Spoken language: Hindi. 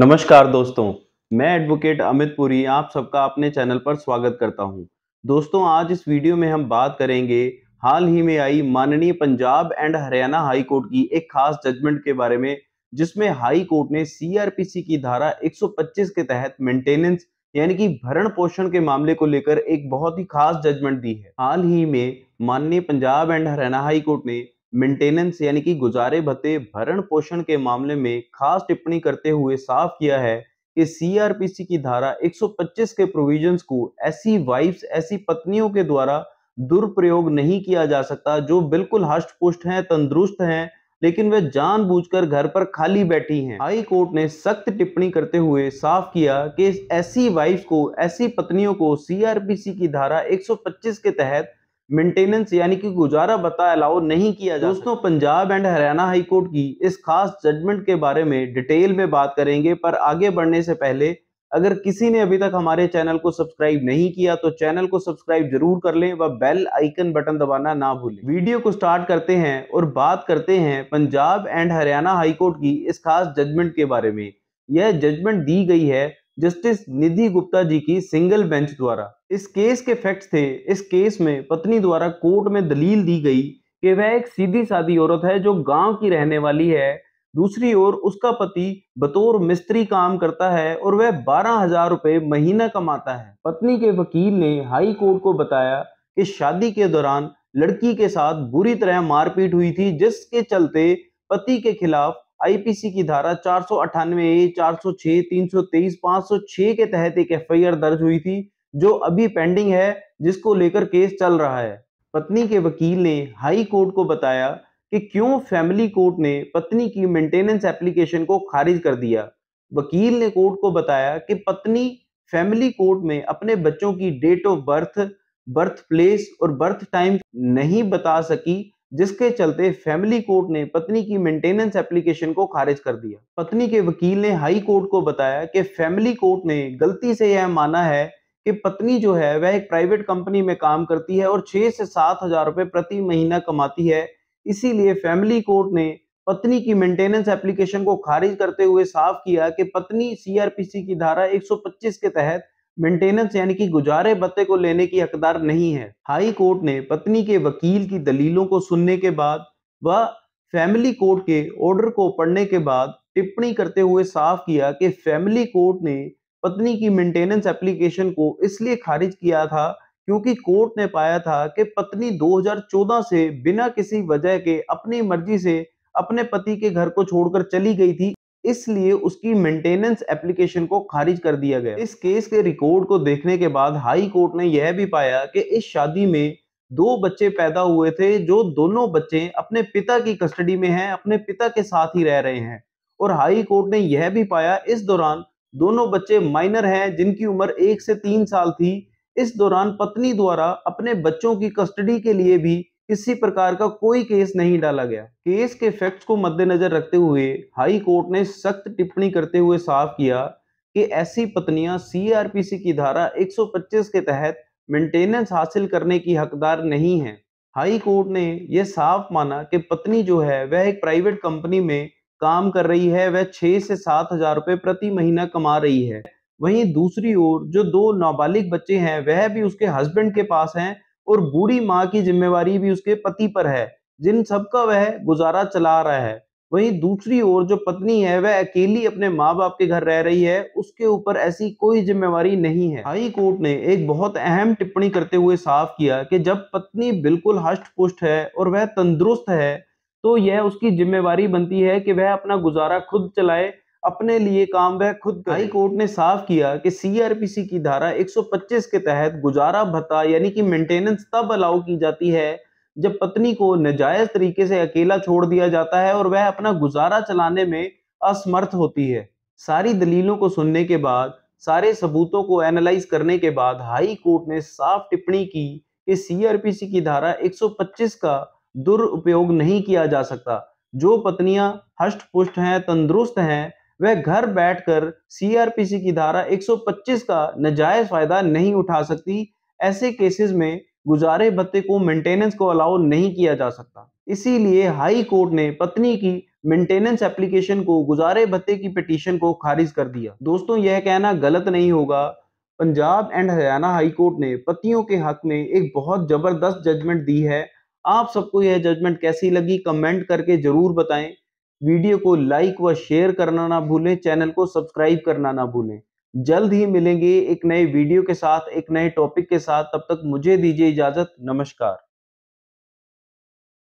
नमस्कार दोस्तों मैं एडवोकेट अमित पुरी आप सबका अपने चैनल पर स्वागत करता हूं। दोस्तों आज इस वीडियो में हम बात करेंगे हाल ही में आई माननीय Punjab and Haryana high court की एक खास जजमेंट के बारे में जिसमें हाई कोर्ट ने सीआरपीसी की धारा 125 के तहत मेंटेनेंस यानी कि भरण पोषण के मामले को लेकर एक बहुत ही खास जजमेंट दी है हाल ही में माननीय Punjab and Haryana high court ने मेंटेनेंस यानी कि गुजारे भत्ते भरण पोषण के मामले में खास टिप्पणी करते हुए साफ किया है कि सीआरपीसी की धारा 125 के प्रोविजंस को ऐसी वाइफ्स ऐसी पत्नियों के द्वारा दुरुपयोग नहीं किया जा सकता जो बिल्कुल हष्ट पुष्ट है तंदुरुस्त हैं लेकिन वे जानबूझकर घर पर खाली बैठी हैं हाई कोर्ट ने सख्त टिप्पणी करते हुए साफ किया कि ऐसी वाइफ को ऐसी पत्नियों को सीआरपीसी की धारा 125 के तहत मेंटेनेंस यानी कि गुजारा बता अलाउ नहीं किया जाए दोस्तों पंजाब एंड हरियाणा कोर्ट की इस खास जजमेंट के बारे में डिटेल में बात करेंगे पर आगे बढ़ने से पहले अगर किसी ने अभी तक हमारे चैनल को सब्सक्राइब नहीं किया तो चैनल को सब्सक्राइब जरूर कर लें व बेल आइकन बटन दबाना ना भूलें वीडियो को स्टार्ट करते हैं और बात करते हैं पंजाब एंड हरियाणा हाईकोर्ट की इस खास जजमेंट के बारे में यह जजमेंट दी गई है जस्टिस निधि गुप्ता जी की सिंगल बेंच द्वारा इस केस के फैक्ट्स थे इस केस में पत्नी द्वारा कोर्ट में दलील दी गई कि वह एक सीधी सादी औरत है जो गांव की रहने वाली है दूसरी ओर उसका पति बतौर मिस्त्री काम करता है और वह बारह हजार रुपये महीना कमाता है पत्नी के वकील ने हाई कोर्ट को बताया कि शादी के दौरान लड़की के साथ बुरी तरह मारपीट हुई थी जिसके चलते पति के खिलाफ आईपीसी की धारा चार सौ अठानवे ए चार सौ छह तीन सौ तेईस पांच सौ छह के तहत एक एफआईआर दर्ज हुई थी जो अभी पेंडिंग है जिसको लेकर केस चल रहा है पत्नी के वकील ने हाई कोर्ट को बताया कि क्यों फैमिली कोर्ट ने पत्नी की मेंटेनेंस एप्लीकेशन को खारिज कर दिया वकील ने कोर्ट को बताया कि पत्नी फैमिली कोर्ट में अपने बच्चों की date of birth birth place और बर्थ टाइम नहीं बता सकी जिसके चलते फैमिली कोर्ट ने पत्नी की मेंटेनेंस एप्लीकेशन को खारिज कर दिया पत्नी के वकील ने हाई कोर्ट को बताया कि फैमिली कोर्ट ने गलती से यह माना है कि पत्नी जो है वह एक प्राइवेट कंपनी में काम करती है और छह से सात हजार रुपए प्रति महीना कमाती है इसीलिए फैमिली कोर्ट ने पत्नी की मेंटेनेंस एप्लीकेशन को खारिज करते हुए साफ किया कि पत्नी सीआरपीसी की धारा 125 के तहत मेंटेनेंस यानी कि गुजारे भत्ते को लेने की हकदार नहीं है हाई कोर्ट ने पत्नी के वकील की दलीलों को सुनने के बाद व फैमिली कोर्ट के ऑर्डर को पढ़ने के बाद टिप्पणी करते हुए साफ किया कि फैमिली कोर्ट ने पत्नी की मेंटेनेंस एप्लीकेशन को इसलिए खारिज किया था क्योंकि कोर्ट ने पाया था कि पत्नी 2014 से बिना किसी वजह के अपनी मर्जी से अपने पति के घर को छोड़कर चली गई थी इसलिए उसकी मेंटेनेंस एप्लीकेशन को खारिज कर दिया गया इस केस के रिकॉर्ड को देखने के बाद हाई कोर्ट ने यह भी पाया कि इस शादी में दो बच्चे पैदा हुए थे जो दोनों बच्चे अपने पिता की कस्टडी में हैं अपने पिता के साथ ही रह रहे हैं और हाई कोर्ट ने यह भी पाया इस दौरान दोनों बच्चे माइनर हैं जिनकी उम्र एक से तीन साल थी इस दौरान पत्नी द्वारा अपने बच्चों की कस्टडी के लिए भी किसी प्रकार का कोई केस नहीं डाला गया केस के फैक्ट्स को मद्देनजर रखते हुए हाई कोर्ट ने सख्त टिप्पणी करते हुए साफ किया कि ऐसी पत्नियां सीआरपीसी की धारा 125 के तहत मेंटेनेंस हासिल करने की हकदार नहीं है हाई कोर्ट ने यह साफ माना कि पत्नी जो है वह एक प्राइवेट कंपनी में काम कर रही है वह छह से सात हजार रुपए प्रति महीना कमा रही है वहीं दूसरी ओर जो दो नाबालिग बच्चे हैं वह भी उसके हस्बैंड के पास हैं और बूढ़ी माँ की जिम्मेवारी भी उसके पति पर है जिन सबका वह गुजारा चला रहा है वहीं दूसरी ओर जो पत्नी है वह अकेली अपने माँ बाप के घर रह रही है उसके ऊपर ऐसी कोई जिम्मेवारी नहीं है हाई कोर्ट ने एक बहुत अहम टिप्पणी करते हुए साफ किया कि जब पत्नी बिल्कुल हष्ट पुष्ट है और वह तंदुरुस्त है तो यह उसकी जिम्मेवारी बनती है कि वह अपना गुजारा खुद चलाए अपने लिए काम वह खुद हाई कोर्ट ने साफ किया कि सीआरपीसी की धारा 125 के तहत गुजारा भत्ता यानी कि मेंटेनेंस तब अलाउ की जाती है जब पत्नी को नजायज तरीके से अकेला छोड़ दिया जाता है और वह अपना गुजारा चलाने में असमर्थ होती है सारी दलीलों को सुनने के बाद सारे सबूतों को एनालाइज करने के बाद हाई कोर्ट ने साफ टिप्पणी की कि सीआरपीसी की धारा 125 का दुरुपयोग नहीं किया जा सकता जो पत्नियां हष्ट पुष्ट हैं तंदुरुस्त हैं वह घर बैठकर सीआरपीसी की धारा 125 का नजायज फायदा नहीं उठा सकती ऐसे केसेस में गुजारे भत्ते को मेंटेनेंस को अलाउ नहीं किया जा सकता इसीलिए हाई कोर्ट ने पत्नी की मेंटेनेंस एप्लीकेशन को गुजारे भत्ते की पिटीशन को खारिज कर दिया दोस्तों यह कहना गलत नहीं होगा Punjab and Haryana high court ने पतियों के हक में एक बहुत जबरदस्त जजमेंट दी है आप सबको यह जजमेंट कैसी लगी कमेंट करके जरूर बताएं वीडियो को लाइक व शेयर करना ना भूलें चैनल को सब्सक्राइब करना ना भूलें जल्द ही मिलेंगे एक नए वीडियो के साथ एक नए टॉपिक के साथ तब तक मुझे दीजिए इजाजत नमस्कार